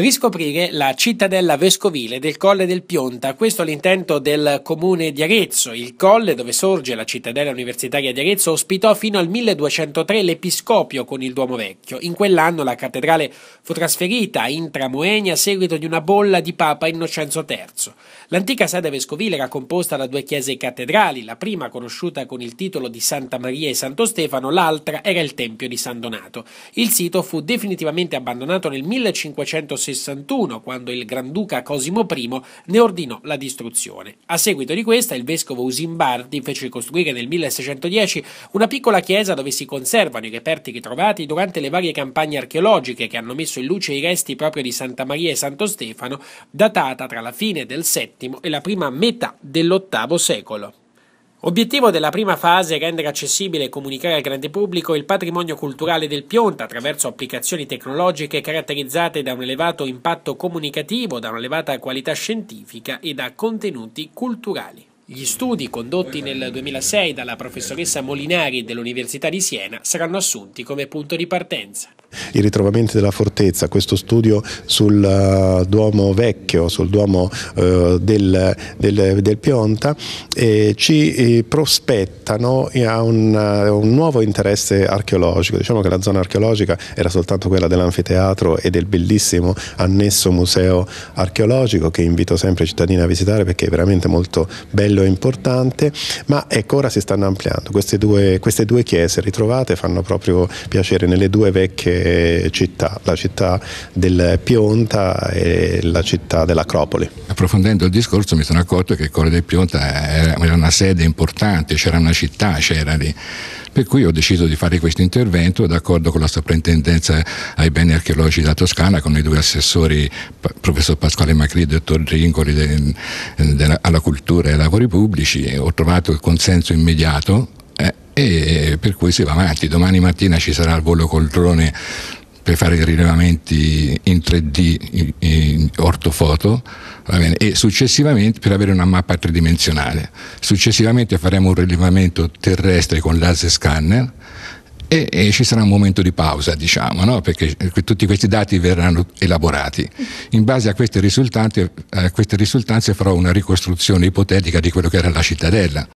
riscoprire la cittadella vescovile del Colle del Pionta, questo è l'intento del comune di Arezzo. Il colle dove sorge la cittadella universitaria di Arezzo ospitò fino al 1203 l'episcopio con il Duomo Vecchio. In quell'anno la cattedrale fu trasferita in Tramoenia a seguito di una bolla di Papa Innocenzo III. L'antica sede vescovile era composta da due chiese cattedrali, la prima conosciuta con il titolo di Santa Maria e Santo Stefano, l'altra era il Tempio di San Donato. Il sito fu definitivamente abbandonato nel 1560 1861, quando il Granduca Cosimo I ne ordinò la distruzione. A seguito di questa, il vescovo Usimbardi fece costruire nel 1610 una piccola chiesa dove si conservano i reperti ritrovati durante le varie campagne archeologiche che hanno messo in luce i resti proprio di Santa Maria e Santo Stefano, datata tra la fine del VII e la prima metà dell'VIII secolo. Obiettivo della prima fase è rendere accessibile e comunicare al grande pubblico il patrimonio culturale del Pionta attraverso applicazioni tecnologiche caratterizzate da un elevato impatto comunicativo, da un'elevata qualità scientifica e da contenuti culturali. Gli studi condotti nel 2006 dalla professoressa Molinari dell'Università di Siena saranno assunti come punto di partenza i ritrovamenti della fortezza, questo studio sul eh, Duomo vecchio, sul Duomo eh, del, del, del, Pionta, eh, ci prospettano eh, a un, eh, un, nuovo interesse archeologico. Diciamo che la zona archeologica era soltanto quella dell'anfiteatro e del bellissimo annesso museo archeologico che invito sempre i cittadini a visitare perché è veramente molto bello e importante, ma ecco ora si stanno ampliando. Queste due, queste due chiese ritrovate fanno proprio piacere nelle due vecchie eh, città, la città del Pionta e la città dell'Acropoli. Approfondendo il discorso mi sono accorto che il Colle del Pionta era una sede importante, c'era una città, c'era lì. Per cui ho deciso di fare questo intervento d'accordo con la soprintendenza ai beni archeologici della Toscana, con i due assessori, professor Pasquale Macri e dottor Ringoli, alla cultura e ai lavori pubblici. Ho trovato il consenso immediato e eh, per cui si va avanti. Domani mattina ci sarà il volo col drone per fare i rilevamenti in 3D in, in ortofoto e successivamente per avere una mappa tridimensionale. Successivamente faremo un rilevamento terrestre con laser scanner e, e, ci sarà un momento di pausa, diciamo, no? perché eh, tutti questi dati verranno elaborati. In base a queste, a queste risultanze farò una ricostruzione ipotetica di quello che era la cittadella.